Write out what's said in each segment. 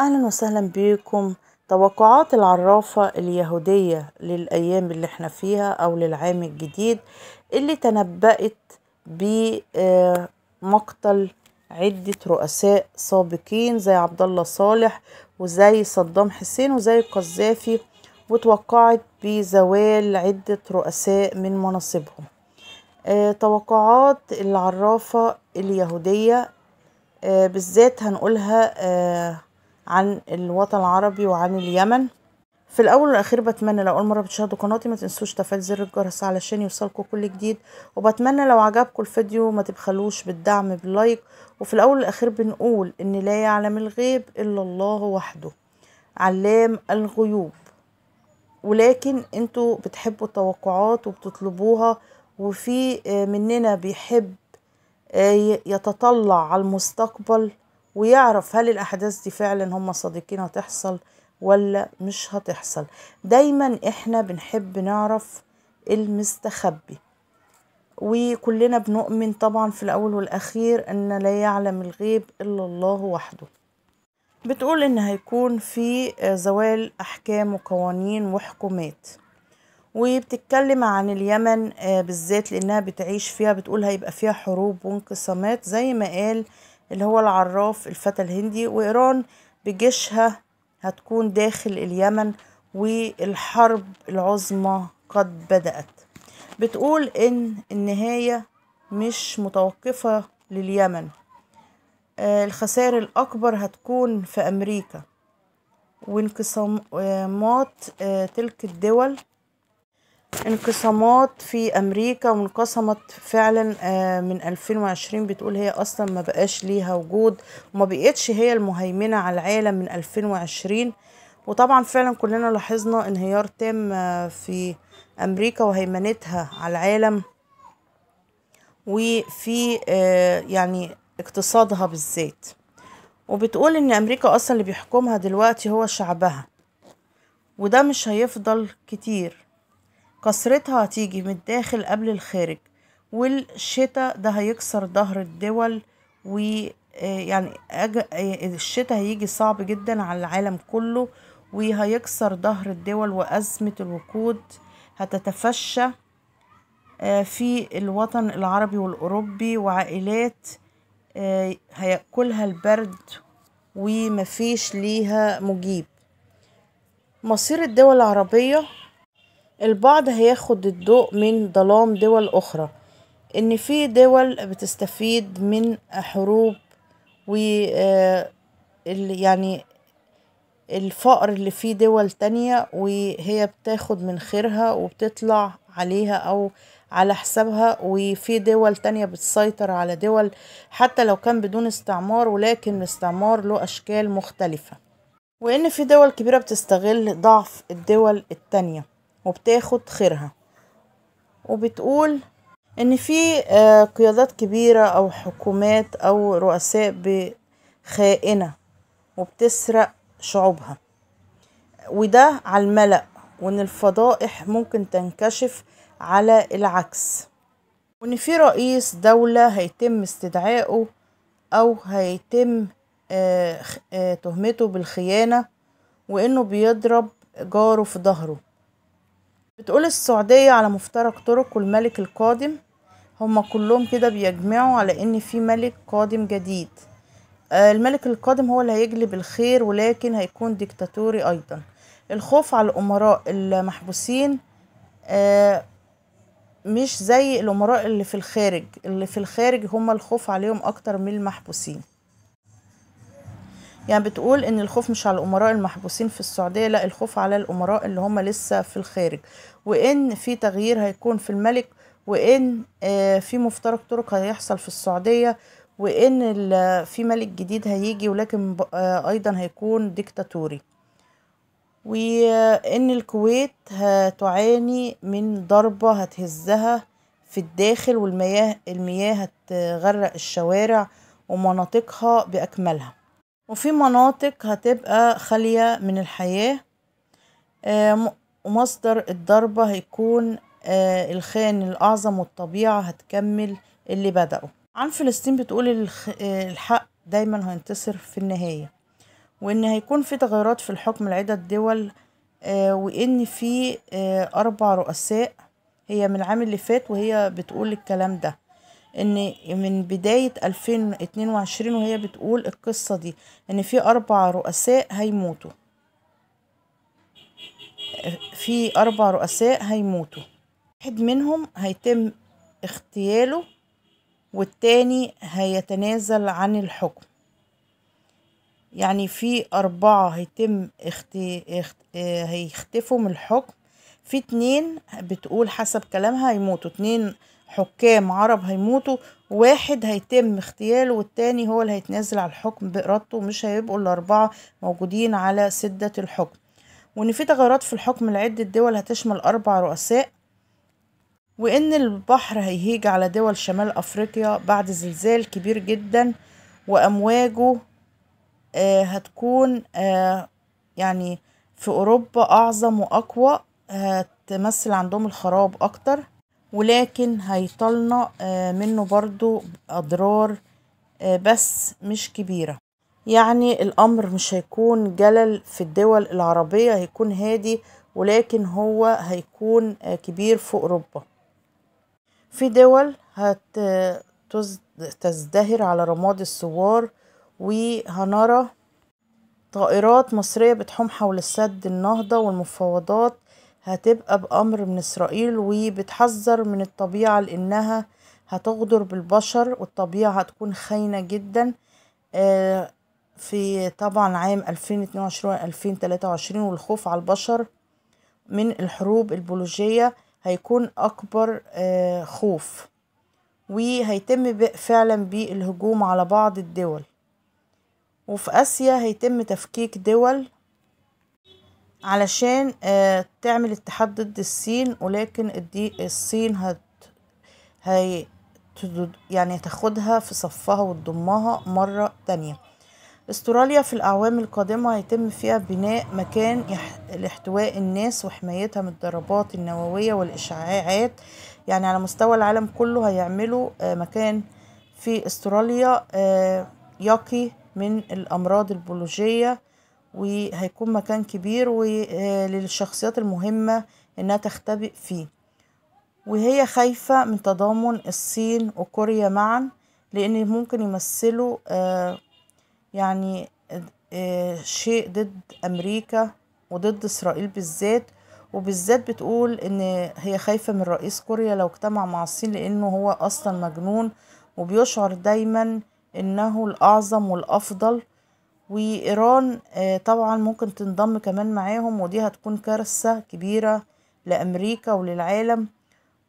اهلا وسهلا بيكم توقعات العرافة اليهودية للأيام اللي احنا فيها أو للعام الجديد اللي تنبأت بمقتل آه، عدة رؤساء سابقين زي عبد الله صالح وزي صدام حسين وزي القذافي وتوقعت بزوال عدة رؤساء من مناصبهم آه، توقعات العرافة اليهودية آه، بالذات هنقولها عن الوطن العربي وعن اليمن في الاول والاخير بتمنى لو اول مره بتشاهدوا قناتي ما تنسوش تفعيل زر الجرس علشان يوصلكوا كل جديد وبتمنى لو عجبكم الفيديو ما تبخلوش بالدعم باللايك وفي الاول والاخير بنقول ان لا يعلم الغيب الا الله وحده علام الغيوب ولكن انتوا بتحبوا التوقعات وبتطلبوها وفي مننا بيحب آه، يتطلع على المستقبل ويعرف هل الأحداث دي فعلا هم صادقين هتحصل ولا مش هتحصل دايما احنا بنحب نعرف المستخبي وكلنا بنؤمن طبعا في الأول والأخير أن لا يعلم الغيب إلا الله وحده بتقول إن هيكون في زوال أحكام وقوانين وحكومات وبتتكلم عن اليمن آه، بالذات لأنها بتعيش فيها بتقول هيبقى فيها حروب وانقسامات زي ما قال اللي هو العراف الفتى الهندي وإيران بجيشها هتكون داخل اليمن والحرب العظمى قد بدأت بتقول إن النهاية مش متوقفة لليمن آه، الخسائر الأكبر هتكون في أمريكا وانقسامات آه، آه، تلك الدول انقسامات في امريكا وانقسمت فعلا آه، من 2020 بتقول هي اصلا ما بقاش ليها وجود وما بقتش هي المهيمنه على العالم من 2020 وطبعا فعلا كلنا لاحظنا انهيار تام آه، في امريكا وهيمنتها على العالم وفي آه، يعني اقتصادها بالذات وبتقول ان امريكا اصلا اللي بيحكمها دلوقتي هو شعبها وده مش هيفضل كتير كسرتها هتيجي من الداخل قبل الخارج والشتاء ده هيكسر ظهر الدول ويعني آه، أج... آه، الشتاء هيجي صعب جدا على العالم كله وهيكسر ظهر الدول وأزمة الوقود هتتفشى آه، في الوطن العربي والأوروبي وعائلات هيأكلها البرد ومفيش ليها مجيب مصير الدول العربية البعض هياخد الضوء من ظلام دول أخرى إن في دول بتستفيد من حروب و آه، يعني الفقر اللي في دول تانية وهي بتاخد من خيرها وبتطلع عليها أو على حسابها وفي دول تانية بتسيطر على دول حتى لو كان بدون استعمار ولكن الاستعمار له أشكال مختلفة وإن في دول كبيرة بتستغل ضعف الدول التانية وبتاخد خيرها وبتقول ان في آه، قيادات كبيرة او حكومات او رؤساء خائنة وبتسرق شعوبها وده على الملأ وان الفضائح ممكن تنكشف على العكس وان في رئيس دولة هيتم استدعائه او هيتم آه، آه، تهمته بالخيانة وانه بيضرب جاره في ظهره بتقول السعودية على مفترق طرق والملك القادم هما كلهم كده بيجمعوا على ان في ملك قادم جديد آه، الملك القادم هو اللي هيجلب الخير ولكن هيكون ديكتاتوري ايضا الخوف على الامراء المحبوسين آه، مش زي الامراء اللي في الخارج اللي في الخارج هما الخوف عليهم اكتر من المحبوسين يعني بتقول ان الخوف مش على الامراء المحبوسين في السعوديه لا الخوف على الامراء اللي هم لسه في الخارج وان في تغيير هيكون في الملك وان آه، في مفترق طرق هيحصل في السعوديه وان في ملك جديد هيجي ولكن آه، ايضا هيكون ديكتاتوري وان الكويت هتعاني من ضربه هتهزها في الداخل والمياه المياه هتغرق الشوارع ومناطقها باكملها وفي مناطق هتبقى خالية من الحياة ومصدر آه، الضربة هيكون آه، الخان الأعظم والطبيعة هتكمل اللي بدأه عن فلسطين بتقول آه، الحق دايما هينتصر في النهاية وإن هيكون في تغيرات في الحكم لعدة دول وإن في أربع رؤساء هي من العام اللي فات وهي بتقول الكلام ده ان من بداية 2022 وهي بتقول القصة دي ان في اربع رؤساء هيموتوا في اربع رؤساء هيموتوا واحد منهم هيتم اغتياله والتاني هيتنازل عن الحكم يعني في أربعة هيتم اختي... اخت... هيختفوا من الحكم في اتنين بتقول حسب كلامها هيموتوا اتنين حكام عرب هيموتوا واحد هيتم اغتياله والتاني هو اللي هيتنازل على الحكم بإرادته مش هيبقوا الأربعة موجودين على سدة الحكم وإن في تغيرات في الحكم لعدة دول هتشمل أربع رؤساء وإن البحر هيهيج على دول شمال أفريقيا بعد زلزال كبير جدا وأمواجه آه، هتكون آه، يعني في أوروبا أعظم وأقوى هتمثل عندهم الخراب أكتر ولكن هيطلنا آه، منه برضو أضرار آه، بس مش كبيرة يعني الأمر مش هيكون جلل في الدول العربية هيكون هادي ولكن هو هيكون آه، كبير في أوروبا في دول هتزدهر على رماد الثوار وهنرى طائرات مصرية بتحوم حول السد النهضة والمفاوضات هتبقى بأمر من إسرائيل وبتحذر من الطبيعة لأنها هتغدر بالبشر والطبيعة هتكون خاينة جدا آه، في طبعا عام 2022-2023 والخوف على البشر من الحروب البيولوجية هيكون أكبر آه، خوف وهيتم فعلا بالهجوم على بعض الدول وفي آسيا هيتم تفكيك دول علشان آه، تعمل اتحاد ضد الصين ولكن الدي الصين هت هي يعني تاخدها في صفها وتضمها مرة تانية استراليا في الأعوام القادمة هيتم فيها بناء مكان يح... لاحتواء الناس وحمايتها من الضربات النووية والإشعاعات يعني على مستوى العالم كله هيعملوا آه، مكان في استراليا آه، يقي من الأمراض البيولوجية وهيكون مكان كبير وللشخصيات آه، المهمة إنها تختبئ فيه وهي خايفة من تضامن الصين وكوريا معا لأن ممكن يمثلوا آه، يعني آه، شيء ضد أمريكا وضد إسرائيل بالذات وبالذات بتقول إن هي خايفة من رئيس كوريا لو اجتمع مع الصين لأنه هو أصلا مجنون وبيشعر دايما إنه الأعظم والأفضل وإيران آه، طبعا ممكن تنضم كمان معاهم ودي هتكون كارثة كبيرة لأمريكا وللعالم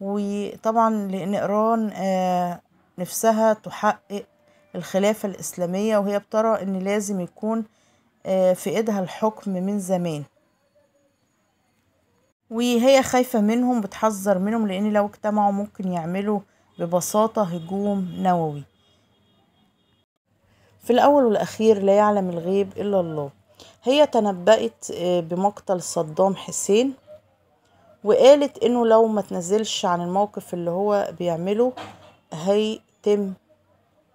وطبعا لأن إيران آه، نفسها تحقق الخلافة الإسلامية وهي بترى إن لازم يكون آه، في إيدها الحكم من زمان وهي خايفة منهم بتحذر منهم لأن لو اجتمعوا ممكن يعملوا ببساطة هجوم نووي في الأول والأخير لا يعلم الغيب إلا الله هي تنبأت آه، بمقتل صدام حسين وقالت إنه لو ما تنزلش عن الموقف اللي هو بيعمله هيتم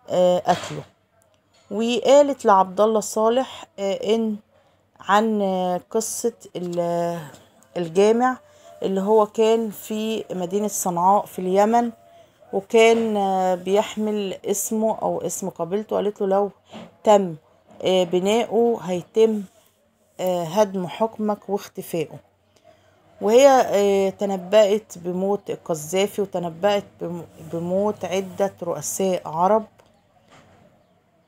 آه، قتله وقالت لعبد الله صالح آه، إن عن قصة الجامع اللي هو كان في مدينة صنعاء في اليمن وكان بيحمل اسمه او اسم قبيلته قالت له لو تم آه، بناؤه هيتم آه، هدم حكمك واختفائه وهي آه، تنبأت بموت القذافي وتنبأت بموت عدة رؤساء عرب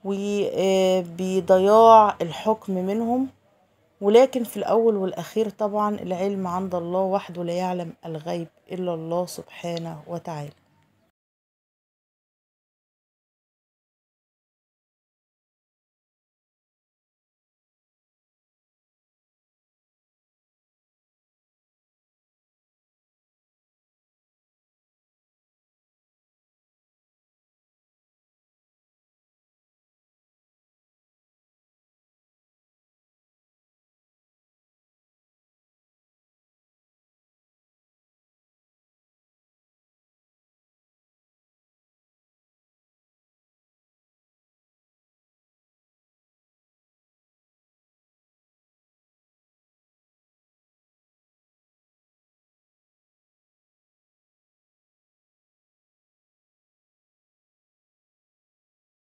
وبضياع الحكم منهم ولكن في الأول والأخير طبعا العلم عند الله وحده لا يعلم الغيب إلا الله سبحانه وتعالى